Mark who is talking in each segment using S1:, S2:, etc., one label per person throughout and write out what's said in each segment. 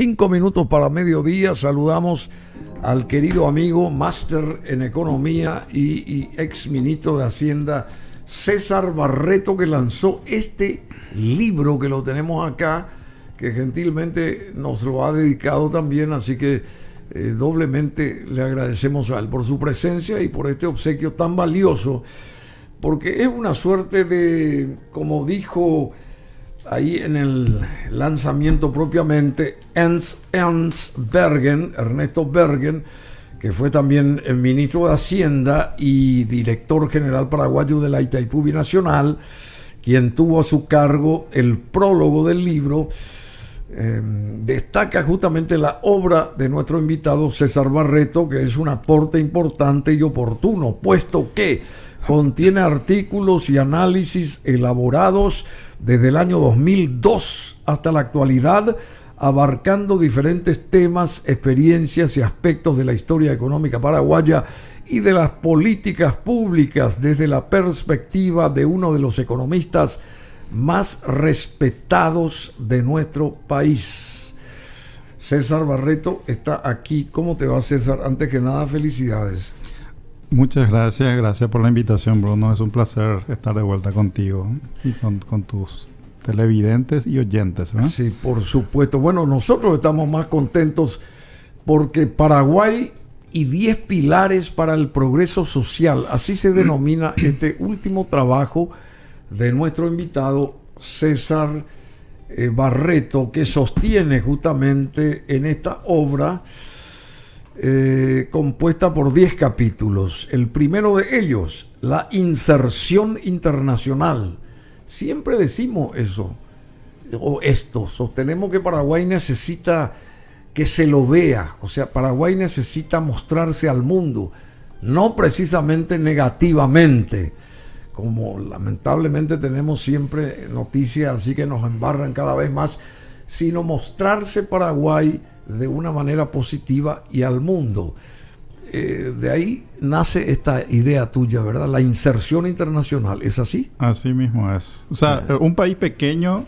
S1: cinco minutos para mediodía saludamos al querido amigo, máster en economía y, ex ministro de Hacienda, César Barreto, que lanzó este libro que lo tenemos acá, que gentilmente nos lo ha dedicado también, así que eh, doblemente le agradecemos a él por su presencia y por este obsequio tan valioso, porque es una suerte de, como dijo ahí en el lanzamiento propiamente, Ernst, Bergen, Ernesto Bergen, que fue también eh, ministro de Hacienda y director general paraguayo de la Itaipú Binacional, quien tuvo a su cargo el prólogo del libro, em, destaca justamente la obra de nuestro invitado César Barreto, que es un aporte importante y oportuno, puesto que contiene artículos y análisis elaborados desde el año 2002 hasta la actualidad, abarcando diferentes temas, experiencias y aspectos de la historia económica paraguaya y de las políticas públicas desde la perspectiva de uno de los economistas más respetados de nuestro país. César Barreto está aquí. ¿Cómo te va César? Antes que nada, felicidades.
S2: Muchas gracias, gracias por la invitación, Bruno. Es un placer estar de vuelta contigo y con, tus televidentes y oyentes. Sí,
S1: por supuesto. Bueno, nosotros estamos más contentos porque Paraguay y 10 pilares para el progreso social, así se denomina este último trabajo de nuestro invitado César eh, Barreto, que sostiene justamente en esta obra eh, compuesta por 10 capítulos. El primero de ellos, la inserción internacional. Siempre decimos eso, o esto, sostenemos que Paraguay necesita que se lo vea, o sea, Paraguay necesita mostrarse al mundo, no precisamente negativamente, como lamentablemente tenemos siempre noticias así que nos embarran cada vez más sino mostrarse Paraguay de una manera positiva y al mundo. Eh, de ahí nace esta idea tuya, ¿verdad? La inserción internacional, ¿es así? Así mismo es.
S2: O sea, un país pequeño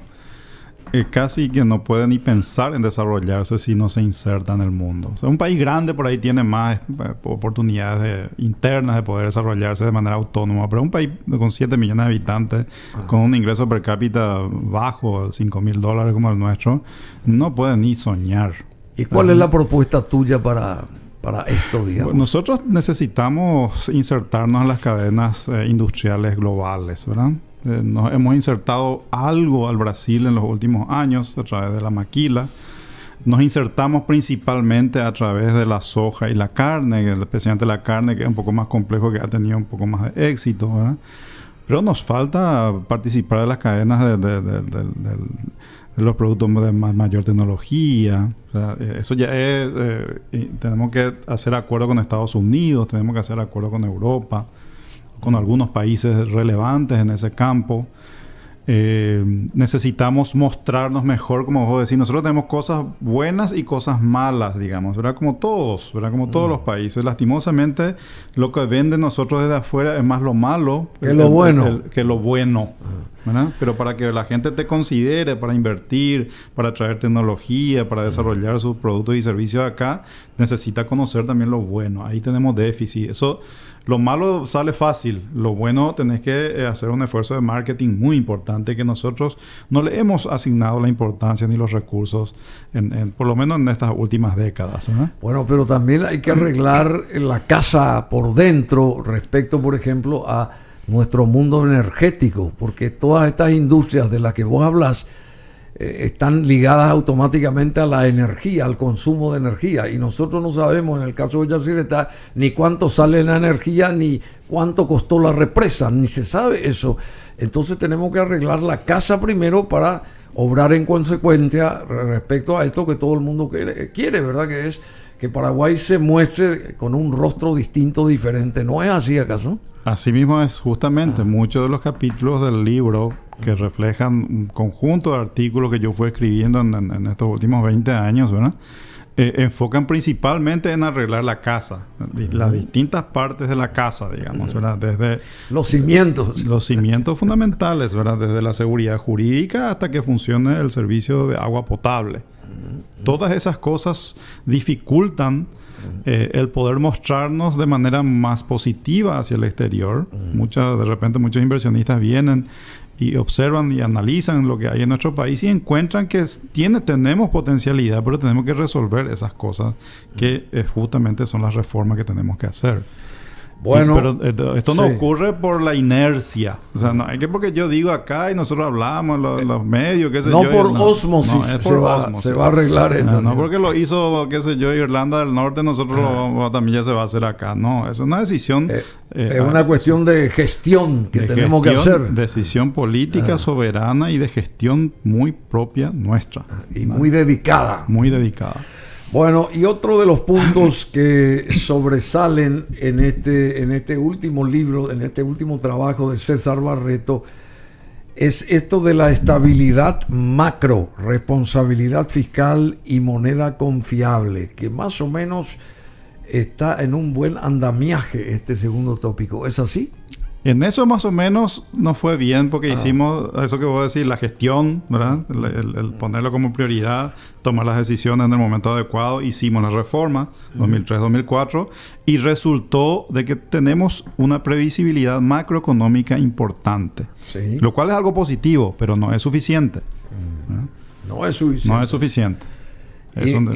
S2: eh, casi que no puede ni pensar en desarrollarse si no se inserta en el mundo. un país grande por ahí tiene más eh, oportunidades internas de poder desarrollarse de manera autónoma, pero un país con 7 millones de habitantes, ah. con un ingreso per cápita bajo, 5 mil dólares como el nuestro, no puede ni soñar. ¿Y cuál ah. es la
S1: propuesta tuya para,
S2: para esto, digamos? Nosotros necesitamos insertarnos en las cadenas eh, industriales globales, ¿verdad? Eh, nos hemos insertado algo al Brasil en los últimos años a través de la maquila. Nos insertamos principalmente a través de la soja y la carne, especialmente la carne que es un poco más complejo, que ha tenido un poco más de éxito, Pero nos falta participar de las cadenas de, los productos de mayor tecnología. Eh, eso ya es... Eh, tenemos que hacer acuerdo con Estados Unidos, tenemos que hacer acuerdo con Europa con algunos países relevantes en ese campo. Eh, necesitamos mostrarnos mejor, como vos decís. Nosotros tenemos cosas buenas y cosas malas, digamos, ¿verdad? Como todos, ¿verdad? Como todos los mm. países. Lastimosamente, lo que venden nosotros desde afuera es más lo malo que lo bueno. Ah. Pero para que la gente te considere, para invertir, para traer tecnología, para desarrollar mm. sus productos y servicios acá, necesita conocer también lo bueno. Ahí tenemos déficit. Eso lo malo sale fácil, lo bueno tenés que eh, hacer un esfuerzo de marketing muy importante que nosotros no le hemos asignado la importancia ni los recursos, por lo menos en estas últimas décadas.
S1: Bueno, pero también hay que
S2: arreglar la casa por
S1: dentro respecto, por ejemplo, a nuestro mundo energético, porque todas estas industrias de las que vos hablas, eh, están ligadas automáticamente a la energía, al consumo de energía. Y nosotros no sabemos, en el caso de Yacireta, ni cuánto sale la energía, ni cuánto costó la represa, ni se sabe eso. Entonces tenemos que arreglar la casa primero para obrar en consecuencia respecto a esto que todo el mundo quiere, quiere ¿verdad? Que es que Paraguay se muestre con un rostro distinto, diferente. ¿No es así acaso?
S2: Así mismo es, justamente. Ah. Muchos de los capítulos del libro que mm. reflejan un conjunto de artículos que yo fui escribiendo en, estos últimos 20 años, ¿verdad? Eh, enfocan principalmente en arreglar la casa, las mm. distintas partes de la casa, digamos, mm. ¿verdad? Desde los cimientos. Los cimientos fundamentales, ¿verdad? Desde la seguridad jurídica hasta que funcione el servicio de agua potable. Todas esas cosas dificultan eh, el poder mostrarnos de manera más positiva hacia el exterior. Muchas, de repente muchos inversionistas vienen y observan y analizan lo que hay en nuestro país y encuentran que tiene, tenemos potencialidad, pero tenemos que resolver esas cosas que eh, justamente son las reformas que tenemos que hacer. Bueno, pero eh, esto, no ocurre por la inercia. es que porque yo digo acá y nosotros hablamos, los, eh, los medios, qué sé no Por osmosis por se osmosis. Va, se va a arreglar esto. No, porque lo hizo, qué sé yo, Irlanda del Norte, nosotros ah. también ya se va a hacer acá. No, es una decisión. Eh, es una ah, cuestión de gestión que tenemos que hacer. Decisión política, ah. soberana y de gestión muy propia nuestra. Y muy dedicada. Muy dedicada. Bueno, y otro de los puntos que sobresalen en
S1: este, en este último libro, en este último trabajo de César Barreto, es esto de la estabilidad macro, responsabilidad fiscal y moneda confiable, que más o menos está en un buen andamiaje
S2: este segundo tópico. ¿Es así? En eso más o menos nos fue bien porque ah. hicimos eso que vos decís, la gestión, ¿verdad? El, mm. ponerlo como prioridad, tomar las decisiones en el momento adecuado, hicimos la reforma 2003-2004 mm. y resultó de que tenemos una previsibilidad macroeconómica importante, lo cual es algo positivo, pero no es suficiente. Mm. No es suficiente. No es suficiente.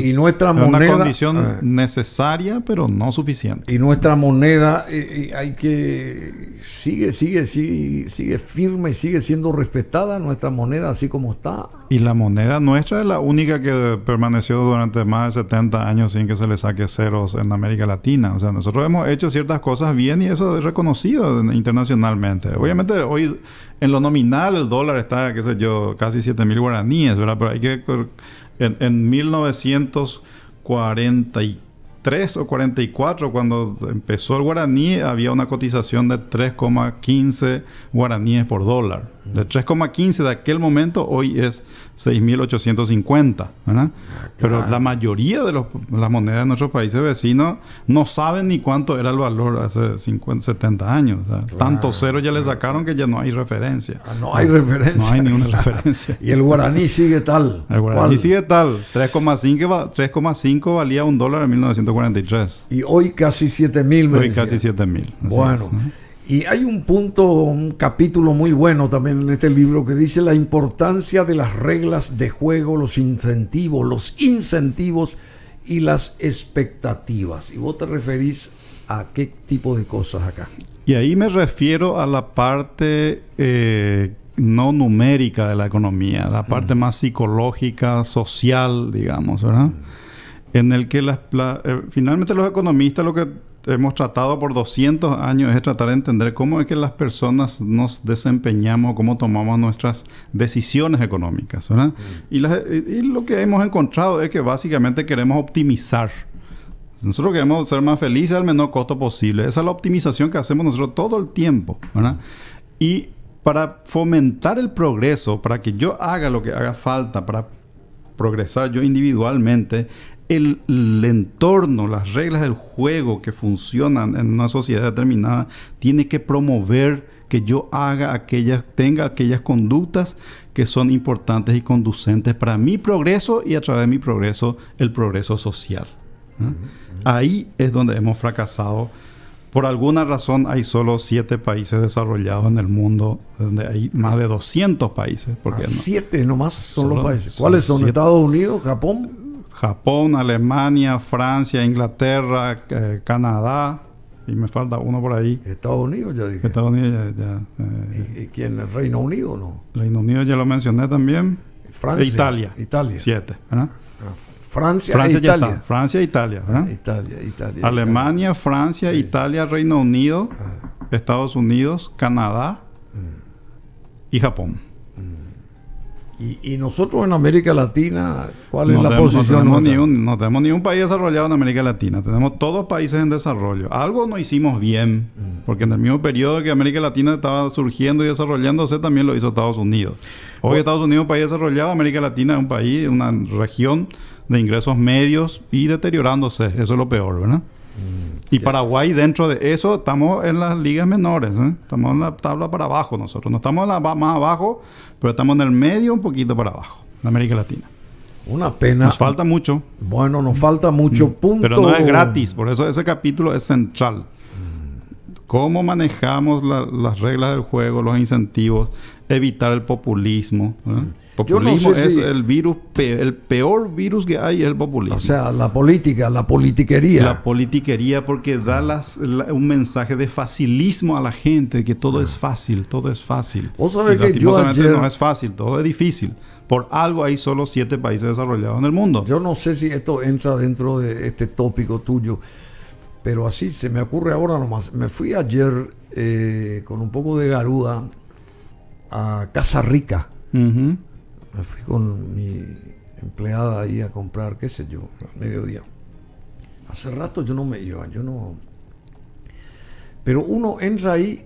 S2: Y, nuestra es Una condición ah, necesaria, pero no suficiente. Y nuestra moneda
S1: eh, eh, hay que. Sigue, sigue, sigue, sigue firme, sigue siendo respetada nuestra moneda así como está.
S2: Y la moneda nuestra es la única que permaneció durante más de 70 años sin que se le saque ceros en América Latina. O sea, nosotros hemos hecho ciertas cosas bien y eso es reconocido internacionalmente. Obviamente, hoy en lo nominal el dólar está, qué sé yo, casi 7 mil guaraníes, ¿verdad? Pero hay que en, 1944 o 44, cuando empezó el guaraní, había una cotización de 3,15 guaraníes por dólar. De 3,15 de aquel momento, hoy es 6.850. ¿verdad? Ah, Pero la mayoría de las monedas de nuestros países vecinos no saben ni cuánto era el valor hace 50, 70 años. Tanto cero ya le sacaron que ya no hay referencia. Ah, no hay referencia. No hay ninguna referencia. y el guaraní sigue tal. El guaraní sigue tal. 3,5 valía un dólar en 1940. Y hoy casi 7.000. Hoy casi casi 7.000. Bueno. Y hay un punto, un capítulo muy bueno también en este libro
S1: que dice la importancia de las reglas de juego, los incentivos, los incentivos y las expectativas. Y vos te referís a qué tipo de cosas acá.
S2: Y ahí me refiero a la parte eh, no numérica de la economía, la parte más psicológica, social, digamos, ¿verdad? en el que las, eh, finalmente los economistas lo que hemos tratado por 200 años es tratar de entender cómo es que las personas nos desempeñamos, cómo tomamos nuestras decisiones económicas. Mm. Y, lo que hemos encontrado es que básicamente queremos optimizar. Nosotros queremos ser más felices al menor costo posible. Esa es la optimización que hacemos nosotros todo el tiempo. Y para fomentar el progreso, para que yo haga lo que haga falta, para progresar yo individualmente, el, entorno, las reglas del juego que funcionan en una sociedad determinada, tiene que promover que yo haga aquellas, tenga aquellas conductas que son importantes y conducentes para mi progreso y a través de mi progreso, el progreso social. ¿eh? Ahí es donde hemos fracasado. Por alguna razón hay solo siete países desarrollados en el mundo, donde hay más de 200 países. ¿Por ah, no? Siete
S1: nomás son los países. ¿Cuáles son Estados Unidos, Japón,
S2: Japón, Alemania, Francia, Inglaterra, eh, Canadá, y me falta uno por ahí. Estados Unidos, ya dije. Estados Unidos, ya. Eh,
S1: ¿Y, quién? Reino Unido no?
S2: Reino Unido ya lo mencioné también. Francia. E Italia. Italia. Siete, ¿verdad? Ah, Francia, e Francia e Italia. Francia, ah, Italia, Italia, Italia. Alemania, Francia, Italia, Reino Unido, ah. Estados Unidos, Canadá mm. y Japón. Y, nosotros en América Latina, ¿cuál es la posición? No tenemos, ni un, país desarrollado en América Latina, tenemos todos países en desarrollo. Algo no hicimos bien, mm. porque en el mismo periodo que América Latina estaba surgiendo y desarrollándose, también lo hizo Estados Unidos. Hoy Estados Unidos es un país desarrollado, América Latina es un país, una región de ingresos medios y deteriorándose, eso es lo peor, ¿verdad? Mm, y Paraguay, dentro de eso, estamos en las ligas menores. ¿eh? Estamos en la tabla para abajo nosotros. No estamos la, más abajo, pero estamos en el medio un poquito para abajo, en América Latina. Una pena. Nos falta mucho. Bueno, nos falta mucho. Mm. Punto.
S1: Pero no es gratis,
S2: por eso ese capítulo es central cómo manejamos las reglas del juego, los incentivos, evitar el populismo. Populismo es el virus, el peor virus que hay es el populismo. O sea, la política, la politiquería. La politiquería porque da las, un mensaje de facilismo a la gente, que todo es fácil, todo es fácil. que no es fácil, todo es difícil. Por algo hay solo siete países desarrollados en el mundo. Yo no sé si
S1: esto entra dentro de este tópico tuyo. Pero así se me ocurre ahora nomás. Me fui ayer eh, con un poco de garuda... a Casa Rica.
S2: Me
S1: fui con mi empleada ahí a comprar, qué sé yo, a mediodía. Hace rato yo no me iba, yo no. Pero uno entra ahí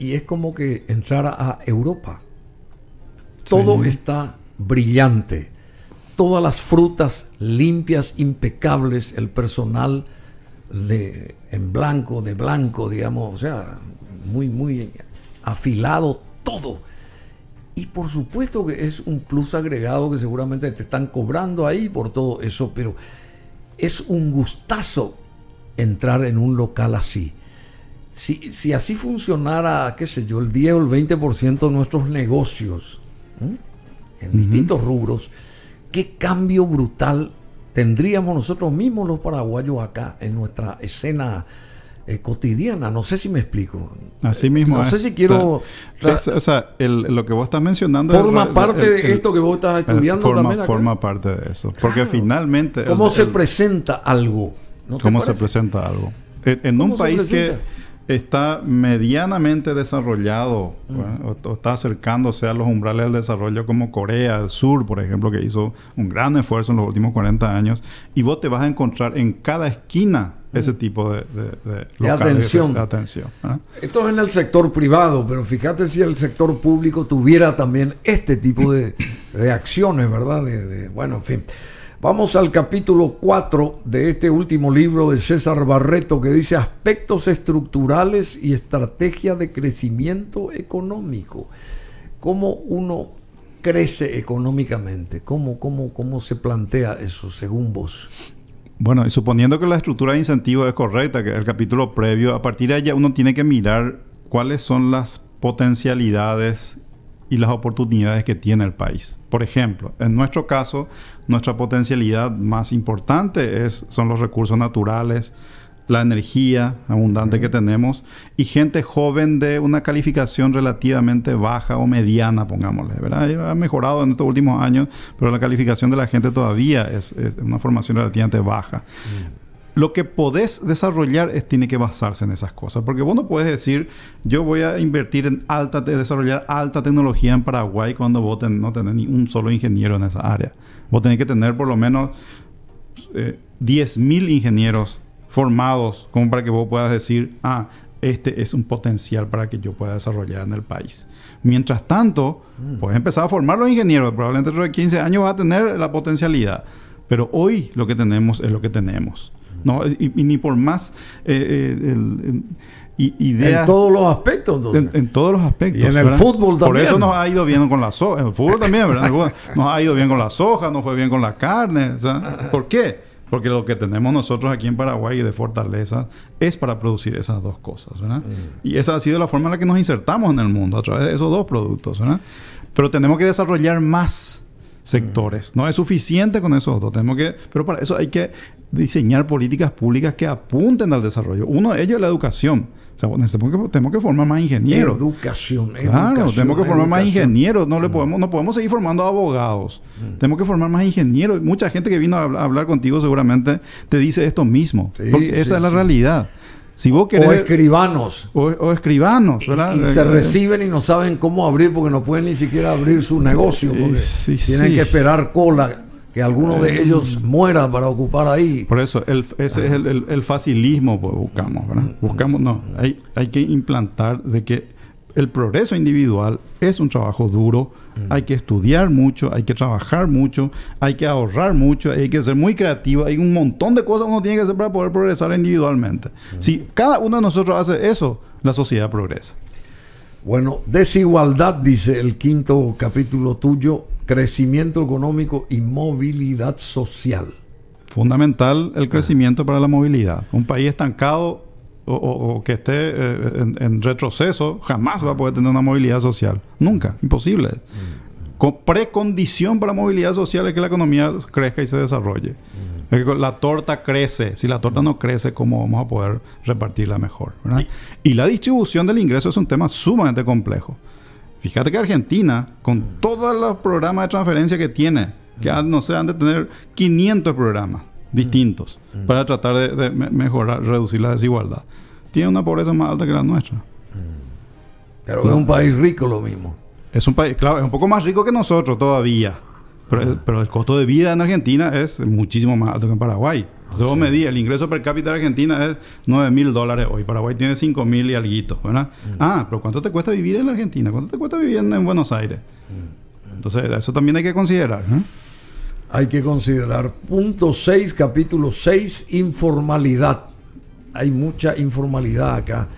S1: y es como que entrara a Europa. Todo está brillante. Todas las frutas limpias, impecables, el personal en blanco, de blanco, digamos, o sea, muy, muy afilado todo. Y por supuesto que es un plus agregado que seguramente te están cobrando ahí por todo eso, pero es un gustazo entrar en un local así. Si, así funcionara, qué sé yo, el 10 o el 20% de nuestros negocios en distintos rubros, qué cambio brutal tendríamos nosotros mismos los paraguayos acá en nuestra escena eh, cotidiana. No
S2: sé si me explico. Así mismo. No sé si quiero. o sea, lo que vos estás mencionando. Forma parte de esto
S1: que vos estás eh, estudiando forma, también. Forma
S2: parte de eso. Porque finalmente. ¿Cómo se presenta algo? ¿Cómo se presenta algo? en un país que está medianamente desarrollado mm. o, está acercándose a los umbrales del desarrollo como Corea del Sur, por ejemplo, que hizo un gran esfuerzo en los últimos 40 años, y vos te vas a encontrar en cada esquina mm. ese tipo de, atención. De, atención Esto es en el sector privado, pero fíjate si el
S1: sector público tuviera también este tipo de, acciones, ¿verdad? De bueno, en fin. Vamos al capítulo 4 de este último libro de César Barreto que dice aspectos estructurales y estrategia de crecimiento económico. ¿Cómo uno crece económicamente? ¿Cómo, cómo, cómo se plantea eso según vos?
S2: Bueno, y suponiendo que la estructura de incentivos es correcta, que el capítulo previo, a partir de allá uno tiene que mirar cuáles son las potencialidades y las oportunidades que tiene el país. Por ejemplo, en nuestro caso, nuestra potencialidad más importante es, son los recursos naturales, la energía abundante que tenemos y gente joven de una calificación relativamente baja o mediana, pongámosle, ¿verdad? Ha mejorado en estos últimos años, pero la calificación de la gente todavía es, una formación relativamente baja lo que podés desarrollar es, tiene que basarse en esas cosas. Porque vos no puedes decir, yo voy a invertir en alta, desarrollar alta tecnología en Paraguay cuando vos no tenés ni un solo ingeniero en esa área. Vos tenés que tener por lo menos eh, 10.000 ingenieros formados como para que vos puedas decir, ah, este es un potencial para que yo pueda desarrollar en el país. Mientras tanto, mm. puedes empezar a formar los ingenieros. Probablemente dentro de 15 años vas a tener la potencialidad. Pero hoy lo que tenemos es lo que tenemos. ¿no? Y, ni por más eh, eh, Ideas, en todos los aspectos, En, todos los aspectos. Y en el fútbol también. Por eso nos ha ido bien con la soja. En el fútbol también, ¿verdad? Nos ha ido bien con la soja, nos fue bien con la carne. ¿Por qué? Porque lo que tenemos nosotros aquí en Paraguay de fortaleza es para producir esas dos cosas, ¿verdad? Mm. Y esa ha sido la forma en la que nos insertamos en el mundo, a través de esos dos productos, ¿verdad? Pero tenemos que desarrollar más sectores. No es suficiente con esos dos. Tenemos que, pero para eso hay que diseñar políticas públicas que apunten al desarrollo. Uno de ellos es la educación. tenemos que, formar más ingenieros. Educación, Claro, tenemos que formar más ingenieros. No, le mm. podemos, no podemos seguir formando abogados. Mm. Tenemos que formar más ingenieros. Mucha gente que vino a, hablar contigo seguramente te dice esto mismo. porque esa es la realidad o escribanos. O, escribanos, Y, se eh, reciben
S1: y no saben cómo abrir porque no pueden ni siquiera abrir su negocio. tienen que esperar cola, que alguno de eh, ellos
S2: muera para ocupar ahí. Por eso, ese es el, facilismo que pues, buscamos, ¿verdad? Mm. Buscamos, no, hay, hay que implantar de que el progreso individual es un trabajo duro, mm. hay que estudiar mucho, hay que trabajar mucho, hay que ahorrar mucho, hay que ser muy creativo, hay un montón de cosas que uno tiene que hacer para poder progresar individualmente. Mm. Si cada uno de nosotros hace eso, la sociedad progresa. Bueno, desigualdad, dice el quinto capítulo tuyo, crecimiento económico y movilidad social. Fundamental el ah. crecimiento para la movilidad. Un país estancado o, que esté eh, en, retroceso, jamás va a poder tener una movilidad social. Nunca, imposible. Con precondición para movilidad social es que la economía crezca y se desarrolle. Mm. la torta crece. Si la torta no crece, ¿cómo vamos a poder repartirla mejor? Y, la distribución del ingreso es un tema sumamente complejo. Fíjate que Argentina, con mm. todos los programas de transferencia que tiene, que mm. no sé, han de tener 500 programas distintos mm. para tratar de, mejorar, reducir la desigualdad. Tiene una pobreza más alta que la nuestra. Mm. Pero es un país rico lo mismo. Es un país, claro, es un poco más rico que nosotros todavía. Pero, ah. el costo de vida en Argentina es muchísimo más alto que en Paraguay. Entonces vos el ingreso per cápita de Argentina es 9 mil dólares hoy. Paraguay tiene 5 mil y alguito, ¿verdad? Mm. Ah, pero ¿cuánto te cuesta vivir en Argentina? ¿Cuánto te cuesta vivir en, Buenos Aires? Entonces, eso también hay que considerar. ¿eh? hay que considerar. Punto 6,
S1: capítulo 6, informalidad. Hay mucha informalidad acá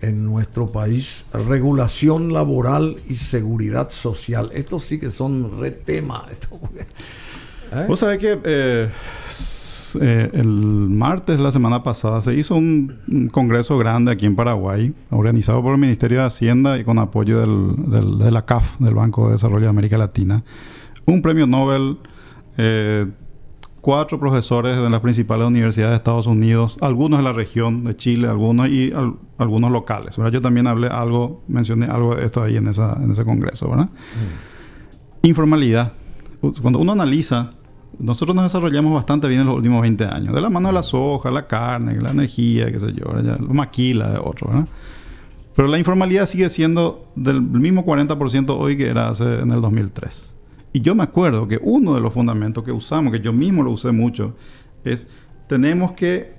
S1: en nuestro país. Regulación laboral y seguridad social. Estos sí que son re tema.
S2: ¿Eh? Vos sabés que eh, eh, el martes, la semana pasada, se hizo un, congreso grande aquí en Paraguay, organizado por el Ministerio de Hacienda y con apoyo del, de la CAF, del Banco de Desarrollo de América Latina. Un premio Nobel eh, cuatro profesores de las principales universidades de Estados Unidos, algunos de la región de Chile, algunos y algunos locales. Yo también hablé algo, mencioné algo de esto ahí en, en ese congreso. ¿verdad? Mm. Informalidad. Pues, cuando uno analiza, nosotros nos desarrollamos bastante bien en los últimos 20 años, de la mano de la soja, la carne, la energía, qué sé yo, maquila de otro, ¿verdad? Pero la informalidad sigue siendo del mismo 40% hoy que era hace, en el 2003. Y yo me acuerdo que uno de los fundamentos que usamos, que yo mismo lo usé mucho, es tenemos que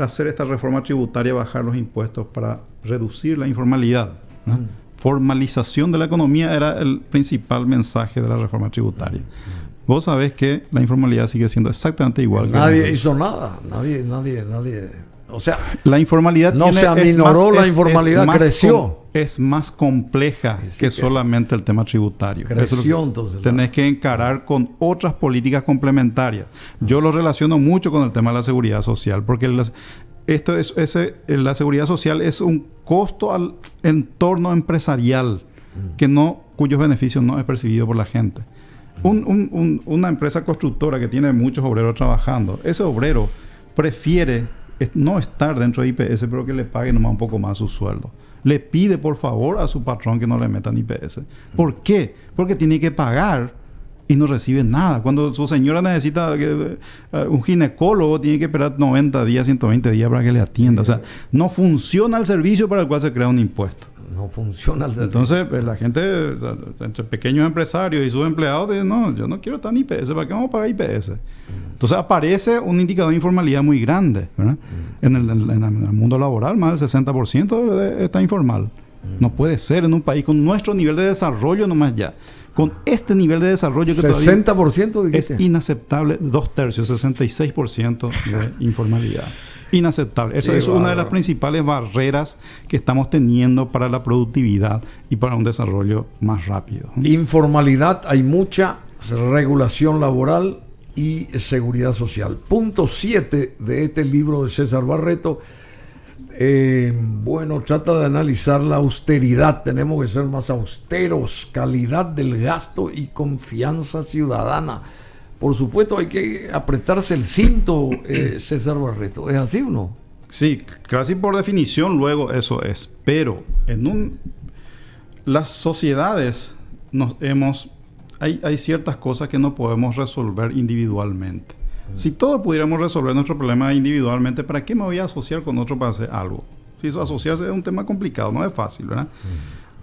S2: hacer esta reforma tributaria, bajar los impuestos para reducir la informalidad. Mm. Formalización de la economía era el principal mensaje de la reforma tributaria. Mm. Vos sabés que la informalidad sigue siendo exactamente igual. Nadie hizo
S1: nada, nadie, nadie, nadie. O sea,
S2: la informalidad no se aminoró, la informalidad creció es más compleja que, solamente el tema tributario. Tienes tenés que encarar con otras políticas complementarias. Yo lo relaciono mucho con el tema de la seguridad social, porque esto es, eh, la seguridad social es un costo al entorno empresarial mm. que no, cuyos beneficios no es percibido por la gente. Mm. una empresa constructora que tiene muchos obreros trabajando, ese obrero prefiere no estar dentro de IPS, pero que le paguen un poco más su sueldo le pide por favor a su patrón que no le metan IPS. ¿Por qué? Porque tiene que pagar y no recibe nada. Cuando su señora necesita eh, un ginecólogo, tiene que esperar 90 días, 120 días para que le atienda. O sea, no funciona el servicio para el cual se crea un impuesto. No funciona el servicio. Entonces, pues, la gente, entre pequeños empresarios y sus empleados, dicen, no, yo no quiero estar en IPS, ¿para qué vamos a pagar IPS? Entonces aparece un indicador de informalidad muy grande. Mm. En, el, mundo laboral, más del 60% está informal. Mm. No puede ser en un país con nuestro nivel de desarrollo nomás ya. Con este nivel de desarrollo que 60% es inaceptable, dos tercios, 66% de informalidad. Inaceptable. Eso es una de las principales barreras que estamos teniendo para la productividad y para un desarrollo más rápido. Informalidad,
S1: hay mucha regulación laboral, y Seguridad Social. Punto 7 de este libro de César Barreto. Eh, bueno, trata de analizar la austeridad. Tenemos que ser más austeros, calidad del gasto y confianza ciudadana. Por supuesto, hay que apretarse el cinto,
S2: eh, César Barreto. ¿Es así o no? Sí, casi por definición luego eso es. Pero en un... Las sociedades nos hemos hay, ciertas cosas que no podemos resolver individualmente. Si todos pudiéramos resolver nuestro problema individualmente, ¿para qué me voy a asociar con otro para hacer algo? Si asociarse es un tema complicado, no es fácil, ¿verdad? Mm.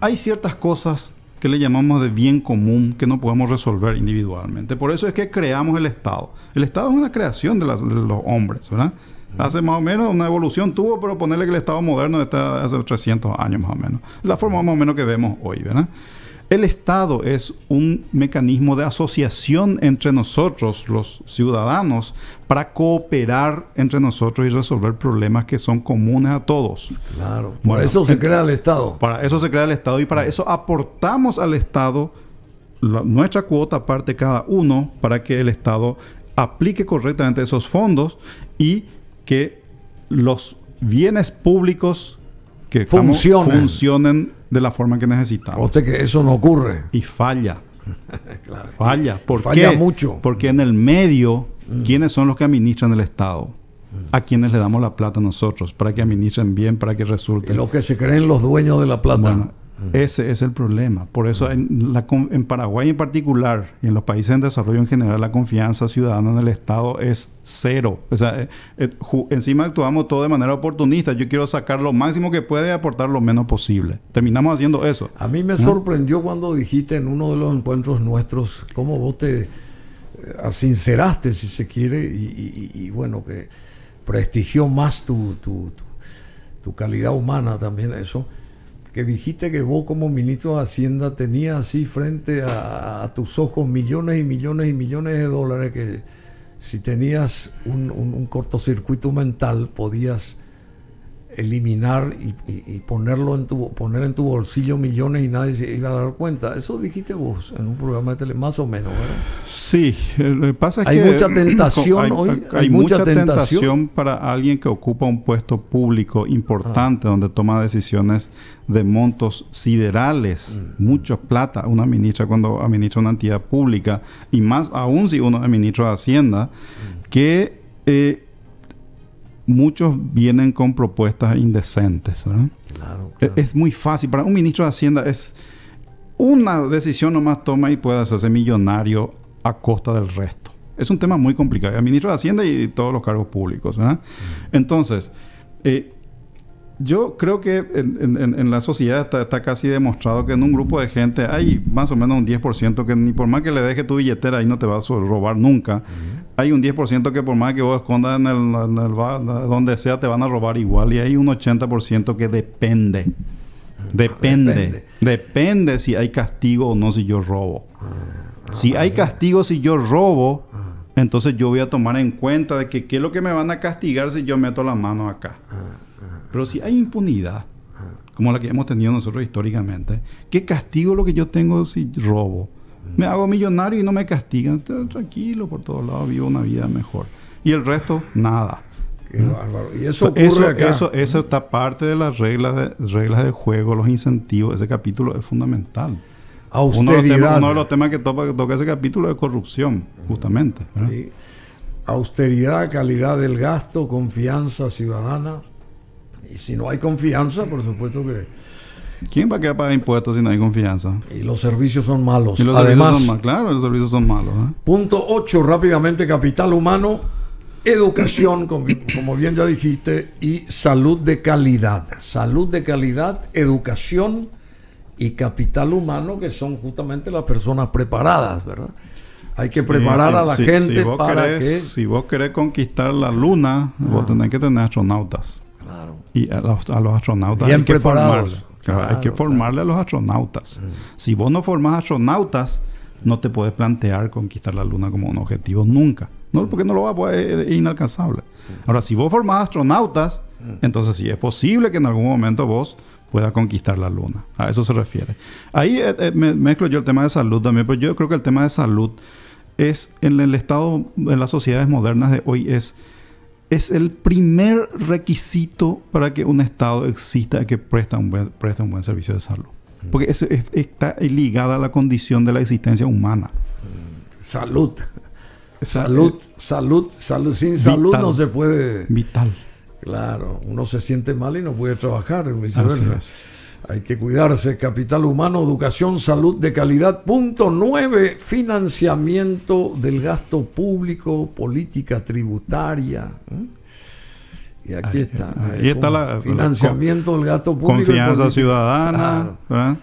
S2: Hay ciertas cosas que le llamamos de bien común que no podemos resolver individualmente. Por eso es que creamos el Estado. El Estado es una creación de, los hombres, ¿verdad? Hace más o menos una evolución tuvo, pero ponerle que el Estado moderno está hace 300 años más o menos. La forma más o menos que vemos hoy, ¿verdad? El Estado es un mecanismo de asociación entre nosotros, los ciudadanos, para cooperar entre nosotros y resolver problemas que son comunes a todos. Claro. Para eso se crea el Estado. Para eso se crea el Estado y para eso aportamos al Estado nuestra cuota parte cada uno para que el Estado aplique correctamente esos fondos y que los bienes públicos que funcionen de la forma que necesitamos. que eso no ocurre. Y falla. Falla. ¿Por falla mucho. Porque en el medio, mm. ¿quiénes son los que administran el Estado? Mm. a quienes le damos la plata a nosotros, para que administren bien, para que resulten. Lo los que se creen los dueños de la plata. Ese es el problema. Por eso en, Paraguay en particular y en los países en desarrollo en general la confianza ciudadana en el Estado es cero. O sea, eh, eh, encima actuamos todo de manera oportunista. Yo quiero sacar lo máximo que puede y aportar lo menos posible. Terminamos haciendo eso. A mí me
S1: sorprendió cuando dijiste en uno de los encuentros nuestros cómo vos te asinceraste, eh, sinceraste, si se quiere, y, bueno, que prestigió más tu calidad humana también eso que dijiste que vos como ministro de Hacienda tenías así frente a, tus ojos millones y millones y millones de dólares que si tenías un cortocircuito mental podías eliminar y, ponerlo en tu poner en tu bolsillo millones y nadie se iba a dar cuenta. Eso dijiste vos en un programa de tele, más o menos, ¿verdad?
S2: Sí, eh, lo que pasa es hay mucha eh, tentación hay, hoy. Hay, mucha, tentación. para alguien que ocupa un puesto público importante ah. donde toma decisiones de montos siderales, mm. mucho plata. Una ministra cuando administra una entidad pública y más aún si uno es ministro de Hacienda, mm. que eh, muchos vienen con propuestas indecentes. ¿verdad? E-, es, muy fácil. Para un ministro de Hacienda es una decisión nomás toma y puede hacerse millonario a costa del resto. Es un tema muy complicado. El ministro de Hacienda y, todos los cargos públicos. ¿verdad? Mm. Entonces, eh, yo creo que en, la sociedad está, casi demostrado que en un grupo de gente hay más o menos un 10% que ni por más que le deje tu billetera ahí no te va a robar nunca. Hay un 10% que por más que vos escondas en el, donde sea, te van a robar igual. Y hay un 80% que ah, depende. Depende. Depende. si hay castigo o no si yo robo. Ah, ah, si hay castigo si yo robo, entonces yo voy a tomar en cuenta de que qué es lo que me van a castigar si yo meto la mano acá. Pero si hay impunidad, como la que hemos tenido nosotros históricamente, ¿qué castigo lo que yo tengo si robo? Me hago millonario y no me castigan. Tranquilo, por todos lados vivo una vida mejor. Y el resto, nada. Qué bárbaro. Y eso, ocurre eso, acá? eso, está parte de las reglas de, reglas de juego, los incentivos. Ese capítulo es fundamental. Uno de, uno de los temas, que, toca ese capítulo es corrupción, justamente. Austeridad,
S1: calidad del gasto, confianza ciudadana. Y si no hay confianza, por supuesto que...
S2: ¿Quién va a querer pagar impuestos si no hay confianza?
S1: Y los servicios son malos. Además,
S2: claro, los servicios son malos. ¿eh?
S1: Punto 8, rápidamente, capital humano, educación, como, bien ya dijiste, y salud de calidad. Salud de calidad, educación y capital humano, que son justamente las personas preparadas, ¿verdad?
S2: Hay que preparar a la gente para que... Si vos querés conquistar la luna, vos tenés que tener astronautas. Y a los, astronautas hay que hay que formarle a los astronautas. Si vos no formas astronautas, no te puedes plantear conquistar la Luna como un objetivo nunca. No, porque no lo va a pues, poder, es inalcanzable. Ahora, si vos formás astronautas, entonces sí, es posible que en algún momento vos puedas conquistar la Luna. A eso se refiere. Ahí eh, eh, mezclo yo el tema de salud también, pero yo creo que el tema de salud es en el estado, en las sociedades modernas de hoy, es es el primer requisito para que un Estado exista que presta un buen, preste un buen servicio de salud. Mm. Porque está ligada a la condición de la existencia humana. Mm. Salud. salud, eh, salud, salud. Sin salud no se
S1: puede. Vital. Claro, uno se siente mal y no puede trabajar, viceversa. Hay que cuidarse, capital humano, educación, salud de calidad. Punto nueve. financiamiento del gasto público, política tributaria. ¿Mm? Y aquí está. Ahí está la, financiamiento del gasto público. Confianza ciudadana,
S2: ah.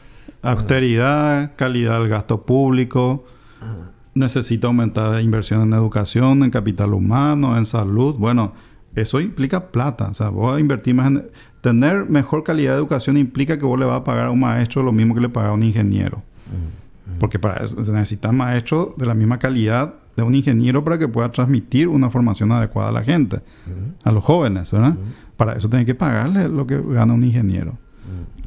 S2: austeridad, calidad del gasto público. Ah. Necesita aumentar la inversión en educación, en capital humano, en salud. Bueno, eso implica plata. O sea, a invertir más en... Tener mejor calidad de educación implica que vos le vas a pagar a un maestro lo mismo que le paga a un ingeniero. Mm, mm. Porque para eso se necesitan maestros de la misma calidad de un ingeniero para que pueda transmitir una formación adecuada a la gente, mm. a los jóvenes, ¿verdad? Para eso tiene que pagarle lo que gana un ingeniero.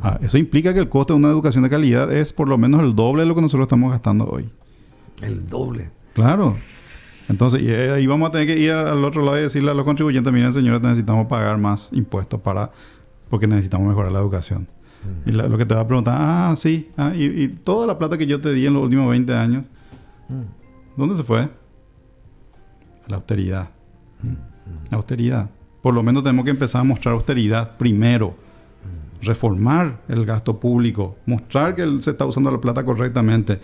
S2: Ah, eso implica que el costo de una educación de calidad es por lo menos el doble de lo que nosotros estamos gastando hoy. El doble. Claro. Entonces, y eh, ahí vamos a tener que ir al otro lado y decirle a los contribuyentes, miren señores, necesitamos pagar más impuestos para porque necesitamos mejorar la educación. Y lo que te va a preguntar, ah, sí, ah, y, toda la plata que yo te di en los últimos 20 años, mm. ¿dónde se fue? A la austeridad. Mm, mm. La austeridad. Por lo menos tenemos que empezar a mostrar austeridad primero. Reformar el gasto público, mostrar que se está usando la plata correctamente.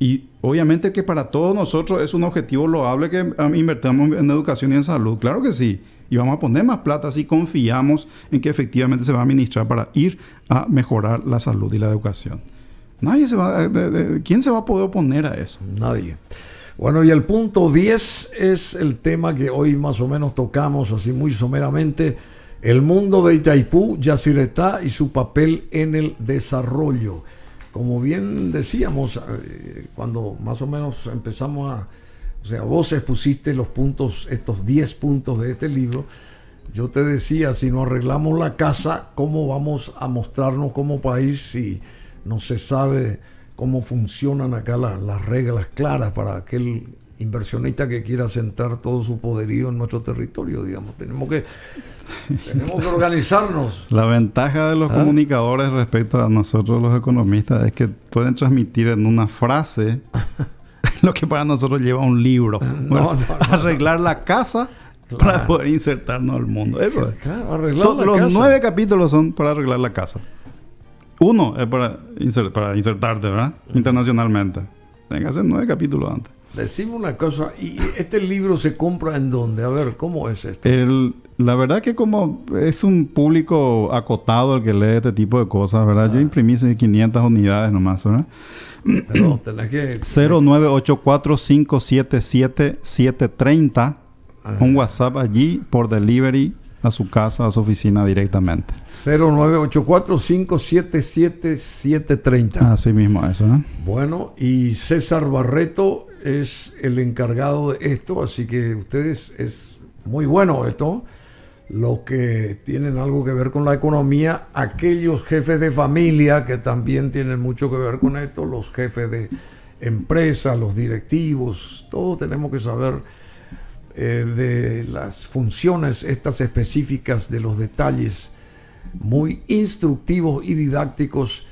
S2: Y obviamente que para todos nosotros es un objetivo loable que ah, invertamos en educación y en salud. Claro que sí y vamos a poner más plata si confiamos en que efectivamente se va a administrar para ir a mejorar la salud y la educación. Nadie se va, eh, ¿Quién se va a poder oponer a
S1: eso? Nadie. Bueno, y el punto 10 es el tema que hoy más o menos tocamos así muy someramente. El mundo de Itaipú, Yacyretá y su papel en el desarrollo. Como bien decíamos, eh, cuando más o menos empezamos a, o sea, vos expusiste los puntos, estos 10 puntos de este libro. Yo te decía, si no arreglamos la casa, ¿cómo vamos a mostrarnos como país si no se sabe cómo funcionan acá las, reglas claras para aquel inversionista que quiera centrar todo su poderío en nuestro territorio, digamos. Tenemos que, organizarnos.
S2: La ventaja de los ¿Ah? comunicadores respecto a nosotros los economistas es que pueden transmitir en una frase lo que para nosotros lleva un libro. arreglar la casa para poder insertarnos al mundo. Eso es. los nueve capítulos son para arreglar la casa. Uno es para, insertarte, ¿verdad? Internacionalmente. tengas que nueve capítulos antes. Decime una cosa, ¿y
S1: este libro se compra en dónde? A ver, ¿cómo es
S2: este El, la verdad que como es un público acotado el que lee este tipo de cosas, ¿verdad? Yo ah. imprimí 500 unidades nomás, ¿verdad? Pero tenés que... 0984577730, un WhatsApp allí por delivery a su casa, a su oficina directamente.
S1: 0984577730. Así mismo eso, ¿no? Bueno, y César Barreto es el encargado de esto, así que ustedes es muy bueno esto. Los que tienen algo que ver con la economía, aquellos jefes de familia que también tienen mucho que ver con esto, los jefes de empresa, los directivos, todos tenemos que saber eh, de las funciones estas específicas, de los detalles muy instructivos y didácticos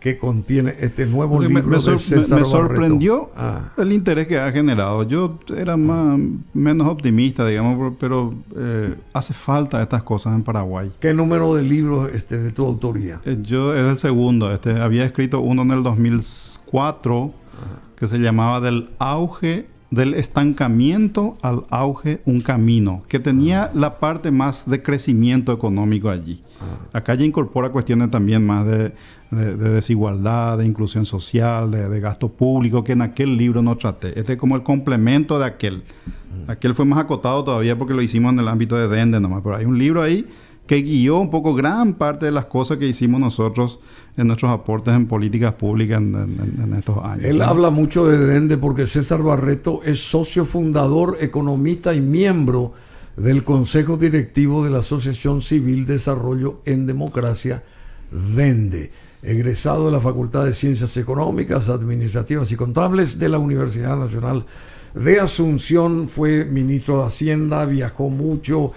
S1: que contiene este nuevo libro me, sorprendió
S2: ah. el interés que ha generado. Yo era más, menos optimista, digamos, pero eh, hace falta estas cosas en Paraguay. ¿Qué número de libros este, de tu autoría? Eh, yo es el segundo. Este, había escrito uno en el 2004 que se llamaba Del auge del estancamiento al auge un camino, que tenía la parte más de crecimiento económico allí. Acá ya incorpora cuestiones también más de de, desigualdad, de inclusión social, de, gasto público, que en aquel libro no traté. Este es como el complemento de aquel. Mm. Aquel fue más acotado todavía porque lo hicimos en el ámbito de Dende nomás, pero hay un libro ahí que guió un poco gran parte de las cosas que hicimos nosotros en nuestros aportes en políticas públicas en, estos años. Él habla
S1: mucho de Dende porque César Barreto es socio fundador, economista y miembro del Consejo Directivo de la Asociación Civil Desarrollo en Democracia, Dende egresado de la Facultad de Ciencias Económicas, Administrativas y Contables de la Universidad Nacional de Asunción, fue ministro de Hacienda, viajó mucho.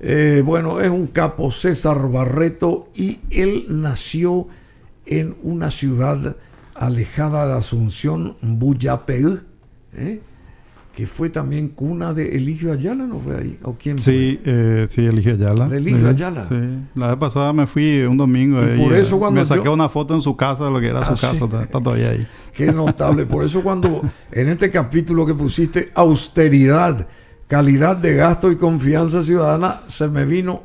S1: Eh, bueno, es un capo César Barreto y él nació en una ciudad alejada de Asunción, Buyapel. ¿eh? que fue también cuna de Eligio Ayala, ¿no
S2: fue ahí? ¿O quién sí, eh, sí, Eligio Ayala. De Ayala. Sí, la vez pasada me fui un domingo y eh, me saqué una foto en su casa, de lo que era su ah, casa, está, todavía ahí. Qué notable, por eso cuando
S1: en este capítulo que pusiste austeridad, calidad de gasto y confianza ciudadana, se me vino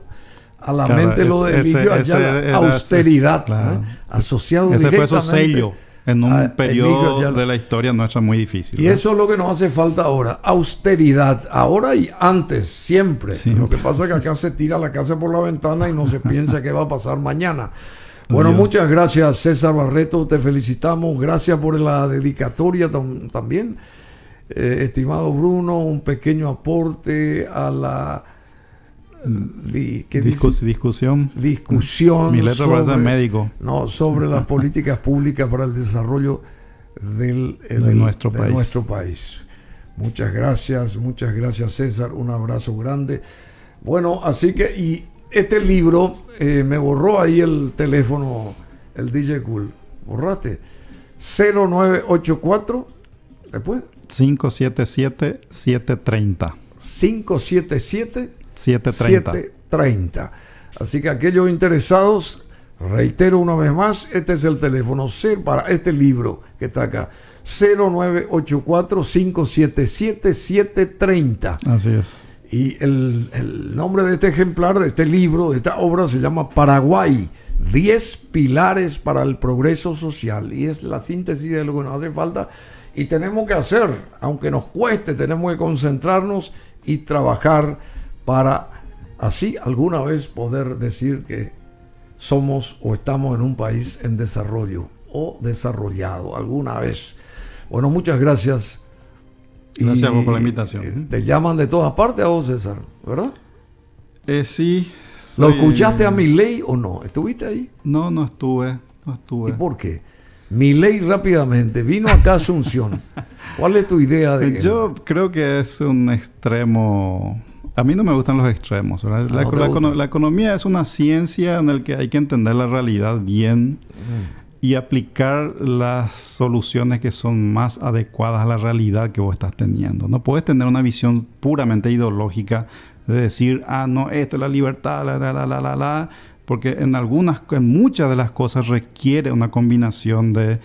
S1: a la mente lo de Eligio Ayala, austeridad, asociado directamente. Ese fue su sello en un ah, periodo de
S2: la historia nuestra muy difícil. Y eso
S1: es lo que nos hace falta ahora, austeridad, ahora y antes, siempre. Lo que pasa es que acá se tira la casa por la ventana y no se piensa qué va a pasar mañana. Bueno, muchas gracias César Barreto, te felicitamos, gracias por la dedicatoria también. Eh, estimado Bruno, un pequeño aporte a la Discusión. Discusión. sobre, médico. No, sobre las políticas públicas para el desarrollo de, nuestro, país. Muchas gracias, muchas gracias César, un abrazo grande. Bueno, así que, y este libro, eh, me borró ahí el teléfono, el DJ Cool. Borraste. 0984,
S2: después. 577-730.
S1: 577
S2: 7.30.
S1: Así que aquellos interesados, reitero una vez más, este es el teléfono para este libro que está acá. 0984-577-730. Así es. Y el, el, nombre de este ejemplar, de este libro, de esta obra, se llama Paraguay, 10 pilares para el progreso social. Y es la síntesis de lo que nos hace falta. Y tenemos que hacer, aunque nos cueste, tenemos que concentrarnos y trabajar para así alguna vez poder decir que somos o estamos en un país en desarrollo o desarrollado alguna vez. Bueno, muchas gracias.
S2: Gracias por la invitación. Eh, te
S1: llaman de todas partes a vos, César, ¿verdad? Eh, sí. ¿Lo escuchaste a mi ley o no? ¿Estuviste ahí? No, no estuve. No estuve. ¿Y por qué? ley rápidamente vino acá a Asunción.
S2: ¿Cuál es tu idea de Yo creo que es un extremo a mí no me gustan los extremos. Ah, la, economía es una ciencia en la que hay que entender la realidad bien mm. y aplicar las soluciones que son más adecuadas a la realidad que vos estás teniendo. No puedes tener una visión puramente ideológica de decir, ah, no, esto es la libertad, la, la, la, la, la, porque en algunas, en muchas de las cosas requiere una combinación de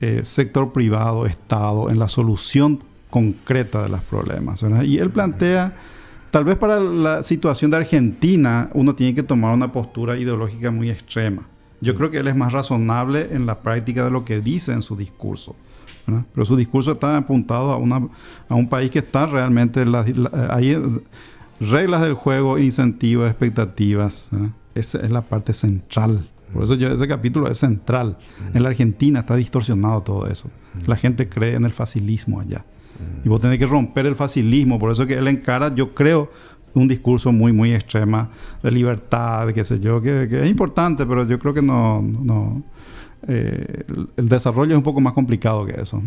S2: eh, sector privado, Estado, en la solución concreta de los problemas. Y él mm. plantea Tal vez para la situación de Argentina uno tiene que tomar una postura ideológica muy extrema. Yo creo que él es más razonable en la práctica de lo que dice en su discurso. Pero su discurso está apuntado a, un país que está realmente... hay eh, reglas del juego, incentivos, expectativas. Esa es la parte central. Por eso ese capítulo es central. En la Argentina está distorsionado todo eso. La gente cree en el facilismo allá. Y vos tenés que romper el facilismo. Por eso que él encara, yo creo, un discurso muy, muy extrema de libertad, que qué sé yo, que, es importante, pero yo creo que no... no eh, el desarrollo es un poco más complicado que eso.